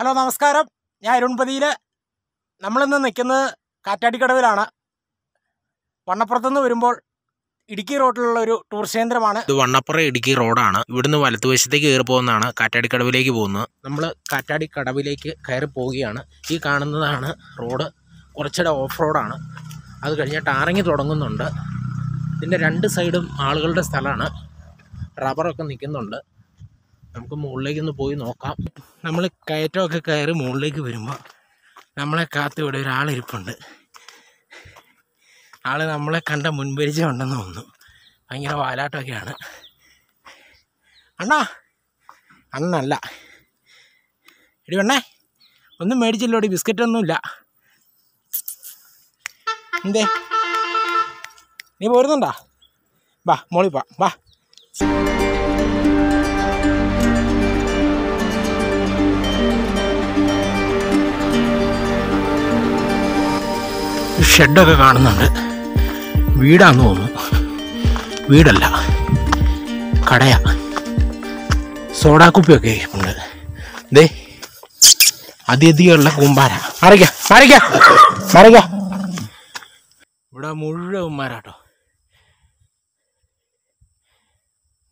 hello നമസ്കാരം ഞാൻ അരുൺപതിയിൽ നമ്മളിന്ന് നിൽക്കുന്നത് കാറ്റാടിക്കടവിലാണ് നിന്ന് വരുമ്പോൾ ഇടുക്കി റോഡിലുള്ള ഒരു ടൂറിസ്റ്റ് കേന്ദ്രമാണ് ഇത് വണ്ണപ്പുറ ഇടുക്കി റോഡാണ് ഇവിടുന്ന് വലത്തുവശത്തേക്ക് കയറി പോകുന്നതാണ് കാറ്റാടിക്കടവിലേക്ക് പോകുന്നത് നമ്മൾ കാറ്റാടിക്കടവിലേക്ക് കയറി പോവുകയാണ് ഈ കാണുന്നതാണ് റോഡ് കുറച്ചുകൂടെ ഓഫ് റോഡാണ് അത് കഴിഞ്ഞ് ടാറിങ് തുടങ്ങുന്നുണ്ട് ഇതിൻ്റെ രണ്ട് സൈഡും ആളുകളുടെ സ്ഥലമാണ് റബ്ബറൊക്കെ നിൽക്കുന്നുണ്ട് നമുക്ക് ഒന്ന് പോയി നോക്കാം നമ്മൾ കയറ്റമൊക്കെ കയറി മുകളിലേക്ക് വരുമ്പോൾ നമ്മളെ കാത്ത് ഇവിടെ ഒരാളിരിപ്പുണ്ട് ആൾ നമ്മളെ കണ്ട മുൻപരിചയം ഉണ്ടെന്ന് തോന്നുന്നു ഭയങ്കര വാലാട്ടമൊക്കെയാണ് അണ്ണാ അന്നല്ല എടി വേണേ ഒന്നും മേടിച്ചില്ലോടി ബിസ്ക്കറ്റൊന്നുമില്ല എന്തേ നീ പോരുന്നുണ്ടാ വാ മോളിപ്പാ വാ ഷെഡൊക്കെ കാണുന്നുണ്ട് വീടാന്ന് തോന്നുന്നു വീടല്ല കടയാ കുപ്പിയൊക്കെ ഉണ്ട് ദേ അതിയധികമുള്ള കൂമ്പാര മറിക്ക മറിക്ക മറിക്ക ഇവിടെ മുഴുവൻ ഉമ്മാരാട്ടോ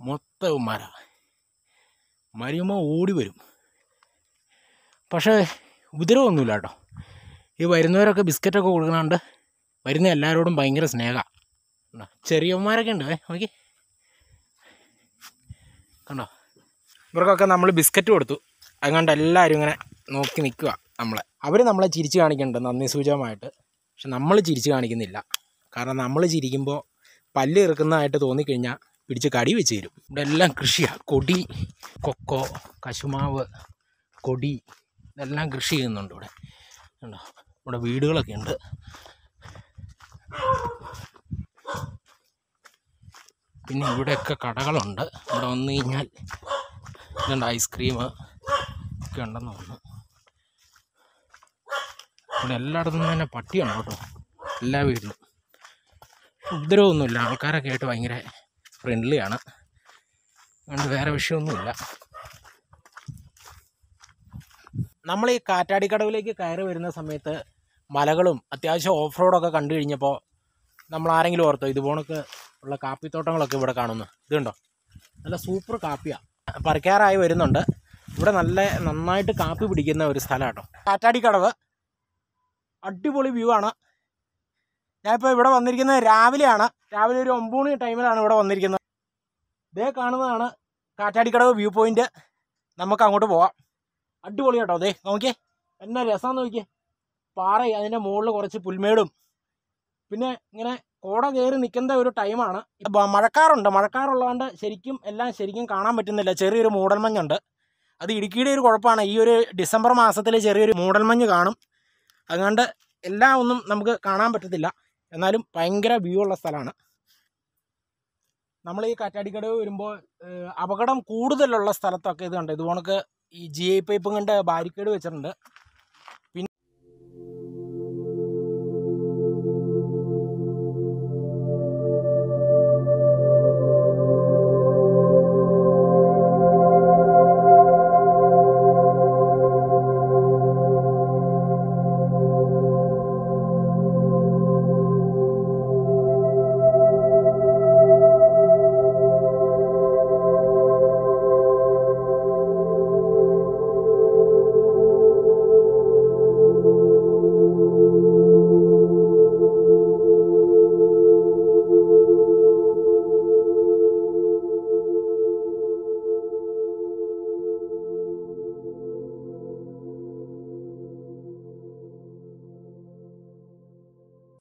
മൊത്ത ഉമ്മാരാ മരിയമ്മ ഓടി വരും പക്ഷേ ഉപദ്രവമൊന്നുമില്ല കേട്ടോ ഈ വരുന്നവരൊക്കെ ബിസ്ക്കറ്റൊക്കെ കൊടുക്കുന്നുണ്ട് വരുന്ന എല്ലാവരോടും ഭയങ്കര സ്നേഹമാണ് ചെറിയന്മാരൊക്കെ ഉണ്ട് നോക്കി കണ്ടോ ഇവർക്കൊക്കെ നമ്മൾ ബിസ്ക്കറ്റ് കൊടുത്തു അതുകൊണ്ട് എല്ലാവരും ഇങ്ങനെ നോക്കി നിൽക്കുക നമ്മളെ അവർ നമ്മളെ ചിരിച്ച് കാണിക്കുന്നുണ്ട് നന്ദി സൂചകമായിട്ട് പക്ഷെ നമ്മൾ ചിരിച്ച് കാണിക്കുന്നില്ല കാരണം നമ്മൾ ചിരിക്കുമ്പോൾ പല്ല് ഇറക്കുന്നതായിട്ട് തോന്നിക്കഴിഞ്ഞാൽ പിടിച്ച് കടി വെച്ച് തരും ഇവിടെ എല്ലാം കൃഷിയാണ് കൊടി കൊക്കോ കശുമാവ് കൊടി ഇതെല്ലാം കൃഷി ചെയ്യുന്നുണ്ട് ഇവിടെ ഉണ്ടോ ഇവിടെ വീടുകളൊക്കെ ഉണ്ട് പിന്നെ ഇവിടെയൊക്കെ കടകളുണ്ട് ഇവിടെ വന്നു കഴിഞ്ഞാൽ ഇതുണ്ട് ഐസ്ക്രീം ഒക്കെ ഉണ്ടെന്ന് തോന്നുന്നു ഇവിടെ എല്ലായിടത്തും തന്നെ പട്ടിയുണ്ട് കേട്ടോ എല്ലാ വീട്ടിലും ഉപദ്രവമൊന്നുമില്ല ആൾക്കാരൊക്കെ ആയിട്ട് ഭയങ്കര ഫ്രണ്ട്ലിയാണ് അതുകൊണ്ട് വേറെ വിഷയമൊന്നുമില്ല നമ്മൾ ഈ കാറ്റാടിക്കടവിലേക്ക് കയറി വരുന്ന സമയത്ത് മലകളും അത്യാവശ്യം ഓഫ് റോഡൊക്കെ കണ്ടു കഴിഞ്ഞപ്പോൾ നമ്മൾ ആരെങ്കിലും ഓർത്തോ ഇതുപോണക്ക് ഉള്ള കാപ്പിത്തോട്ടങ്ങളൊക്കെ ഇവിടെ കാണുന്നു ഇതുണ്ടോ നല്ല സൂപ്പർ കാപ്പിയാണ് പറിക്കാറായി വരുന്നുണ്ട് ഇവിടെ നല്ല നന്നായിട്ട് കാപ്പി പിടിക്കുന്ന ഒരു സ്ഥലമാണ് കാറ്റാടി കടവ് അടിപൊളി വ്യൂ ആണ് ഞാനിപ്പോൾ ഇവിടെ വന്നിരിക്കുന്നത് രാവിലെയാണ് രാവിലെ ഒരു ഒമ്പത് മണി ടൈമിലാണ് ഇവിടെ വന്നിരിക്കുന്നത് ഇതേ കാണുന്നതാണ് കാറ്റാടിക്കടവ് വ്യൂ പോയിന്റ് നമുക്ക് അങ്ങോട്ട് പോവാം അടിപൊളി കേട്ടോ അതെ നോക്കിയേ എന്നാ രസമാണെന്ന് നോക്കിയേ പാറ അതിൻ്റെ മുകളിൽ കുറച്ച് പുൽമേടും പിന്നെ ഇങ്ങനെ കോട കയറി നിൽക്കേണ്ട ഒരു ടൈമാണ് മഴക്കാറുണ്ട് മഴക്കാറുള്ളതുകൊണ്ട് ശരിക്കും എല്ലാം ശരിക്കും കാണാൻ പറ്റുന്നില്ല ചെറിയൊരു മൂടൽമഞ്ഞുണ്ട് അത് ഇടുക്കിയുടെ ഒരു കുഴപ്പമാണ് ഈ ഒരു ഡിസംബർ മാസത്തിൽ ചെറിയൊരു മൂടൽമഞ്ഞ് കാണും അതുകൊണ്ട് എല്ലാം ഒന്നും നമുക്ക് കാണാൻ പറ്റത്തില്ല എന്നാലും ഭയങ്കര വ്യൂ ഉള്ള സ്ഥലമാണ് നമ്മൾ ഈ കാറ്റാടിക്കടവ് വരുമ്പോൾ അപകടം കൂടുതലുള്ള സ്ഥലത്തൊക്കെ ഇത് കണ്ട് ഇത് ഈ ജി ഐ പൈപ്പും കണ്ട് ബാരിക്കേഡ് വെച്ചിട്ടുണ്ട്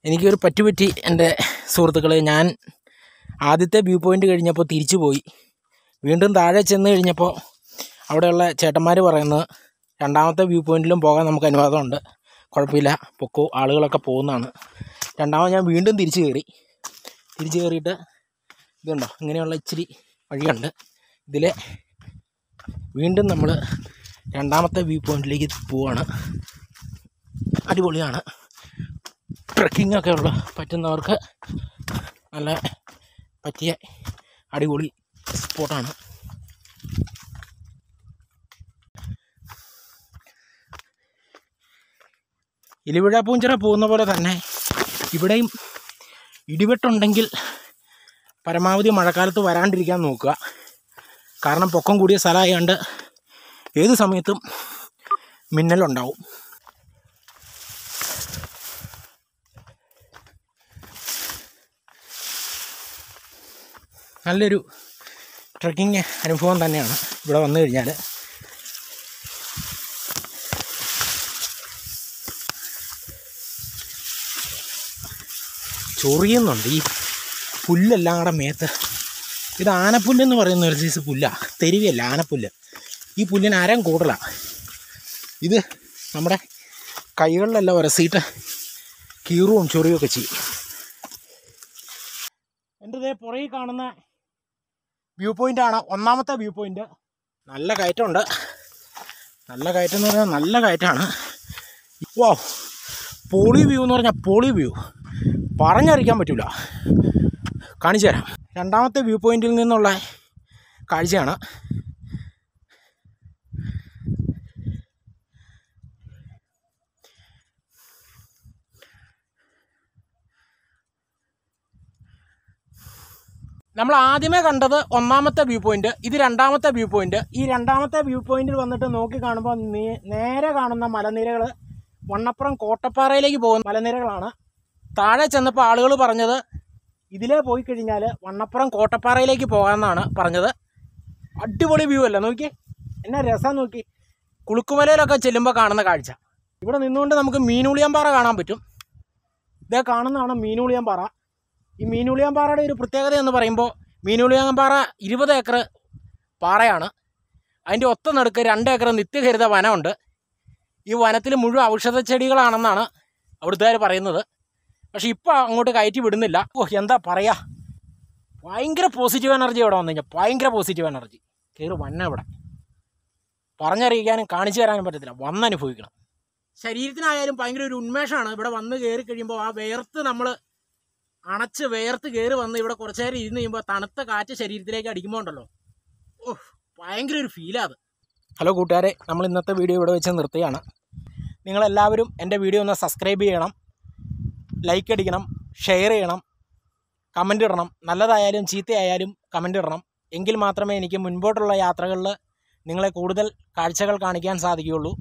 എനിക്കൊരു പറ്റുപറ്റി എൻ്റെ സുഹൃത്തുക്കളെ ഞാൻ ആദ്യത്തെ വ്യൂ പോയിൻ്റ് കഴിഞ്ഞപ്പോൾ തിരിച്ചു പോയി വീണ്ടും താഴെ ചെന്ന് കഴിഞ്ഞപ്പോൾ അവിടെയുള്ള ചേട്ടന്മാർ പറയുന്നത് രണ്ടാമത്തെ വ്യൂ പോയിൻറ്റിലും പോകാൻ നമുക്ക് അനുവാദമുണ്ട് കുഴപ്പമില്ല പൊക്കോ ആളുകളൊക്കെ പോകുന്നതാണ് രണ്ടാമത് ഞാൻ വീണ്ടും തിരിച്ചു കയറി തിരിച്ചു കയറിയിട്ട് ഇതുണ്ടോ ഇങ്ങനെയുള്ള ഇച്ചിരി വഴിയുണ്ട് ഇതിൽ വീണ്ടും നമ്മൾ രണ്ടാമത്തെ വ്യൂ പോയിൻറ്റിലേക്ക് പോവാണ് അടിപൊളിയാണ് ട്രക്കിംഗ് ഒക്കെ ഉള്ള പറ്റുന്നവർക്ക് നല്ല പറ്റിയ അടിപൊളി സ്പോട്ടാണ് ഇലിവിഴ പൂഞ്ചിറ പോകുന്ന പോലെ തന്നെ ഇവിടെയും ഇടിവെട്ടുണ്ടെങ്കിൽ പരമാവധി മഴക്കാലത്ത് വരാണ്ടിരിക്കാൻ നോക്കുക കാരണം പൊക്കം കൂടിയ സ്ഥലമായതുകൊണ്ട് ഏത് സമയത്തും മിന്നലുണ്ടാവും നല്ലൊരു ട്രക്കിങ് അനുഭവം തന്നെയാണ് ഇവിടെ വന്നു കഴിഞ്ഞാൽ ചൊറിയുന്നുണ്ട് ഈ പുല്ലെല്ലാം കൂടെ മേത്ത് ഇത് ആനപ്പുല്ലെന്ന് പറയുന്ന ഒരു സൈസ് പുല്ലാണ് തെരുവിയല്ല ആനപ്പുല്ല് ഈ പുല്ലിന് അരം കൂടുതലാണ് ഇത് നമ്മുടെ കൈകളിലെല്ലാം ഉരസിയിട്ട് കീറുകയും ചൊറിയൊക്കെ ചെയ്യും എൻ്റെ പുറകിൽ കാണുന്ന വ്യൂ ആണ് ഒന്നാമത്തെ വ്യൂ പോയിൻ്റ് നല്ല കയറ്റമുണ്ട് നല്ല കയറ്റം എന്ന് പറഞ്ഞാൽ നല്ല കയറ്റമാണ് വോ പോളി വ്യൂ എന്ന് പറഞ്ഞാൽ പോളി വ്യൂ പറഞ്ഞറിയിക്കാൻ പറ്റില്ല കാണിച്ചു തരാം രണ്ടാമത്തെ വ്യൂ പോയിന്റിൽ നിന്നുള്ള കാഴ്ചയാണ് നമ്മൾ ആദ്യമേ കണ്ടത് ഒന്നാമത്തെ വ്യൂ പോയിന്റ് ഇത് രണ്ടാമത്തെ വ്യൂ പോയിന്റ് ഈ രണ്ടാമത്തെ വ്യൂ പോയിന്റിൽ വന്നിട്ട് നോക്കി കാണുമ്പോൾ നേരെ കാണുന്ന മലനിരകൾ വണ്ണപ്പുറം കോട്ടപ്പാറയിലേക്ക് പോകുന്ന മലനിരകളാണ് താഴെ ചെന്നപ്പോൾ ആളുകൾ പറഞ്ഞത് ഇതിലേ പോയി കഴിഞ്ഞാൽ വണ്ണപ്പുറം കോട്ടപ്പാറയിലേക്ക് പോകാമെന്നാണ് പറഞ്ഞത് അടിപൊളി വ്യൂ അല്ല നോക്കി എന്നെ രസം നോക്കി കുളുക്കുമലയിലൊക്കെ ചെല്ലുമ്പോൾ കാണുന്ന കാഴ്ച ഇവിടെ നിന്നുകൊണ്ട് നമുക്ക് മീനുളിയാമ്പാറ കാണാൻ പറ്റും ഇതേ കാണുന്നതാണ് മീനുളിയാമ്പാറ ഈ മീനുളിയാമ്പാറയുടെ ഒരു പ്രത്യേകത എന്ന് പറയുമ്പോൾ മീനുളിയാമ്പാറ ഇരുപത് ഏക്കർ പാറയാണ് അതിൻ്റെ ഒത്ത നടുക്ക് രണ്ട് ഏക്കർ നിത്യഹരിത വനമുണ്ട് ഈ വനത്തിൽ മുഴുവൻ ഔഷധ ചെടികളാണെന്നാണ് അവിടുത്തുകാർ പറയുന്നത് പക്ഷേ ഇപ്പോൾ അങ്ങോട്ട് കയറ്റി വിടുന്നില്ല ഓ എന്താ പറയുക ഭയങ്കര പോസിറ്റീവ് എനർജി ഇവിടെ വന്നു കഴിഞ്ഞാൽ ഭയങ്കര പോസിറ്റീവ് എനർജി കയറി വന്ന ഇവിടെ പറഞ്ഞറിയിക്കാനും കാണിച്ചു തരാനും പറ്റത്തില്ല വന്നനുഭവിക്കണം ശരീരത്തിനായാലും ഭയങ്കര ഒരു ഉന്മേഷമാണ് ഇവിടെ വന്ന് കയറി കഴിയുമ്പോൾ ആ വേർത്ത് നമ്മൾ അണച്ച് വേർത്ത് കയറി വന്ന് ഇവിടെ കുറച്ചു നേരം ഇരുന്ന് കഴിയുമ്പോൾ തണുത്ത കാറ്റ് ശരീരത്തിലേക്ക് അടിക്കുമ്പോൾ ഉണ്ടല്ലോ ഓ ഭയങ്കര ഒരു ഫീലാണ് ഹലോ കൂട്ടുകാരെ നമ്മൾ ഇന്നത്തെ വീഡിയോ ഇവിടെ വെച്ച് നിർത്തുകയാണ് നിങ്ങളെല്ലാവരും എൻ്റെ വീഡിയോ ഒന്ന് സബ്സ്ക്രൈബ് ചെയ്യണം ലൈക്ക് അടിക്കണം ഷെയർ ചെയ്യണം കമൻ്റ് ഇടണം നല്ലതായാലും ചീത്തയായാലും കമൻ്റ് ഇടണം എങ്കിൽ മാത്രമേ എനിക്ക് മുൻപോട്ടുള്ള യാത്രകളിൽ നിങ്ങളെ കൂടുതൽ കാഴ്ചകൾ കാണിക്കാൻ സാധിക്കുകയുള്ളൂ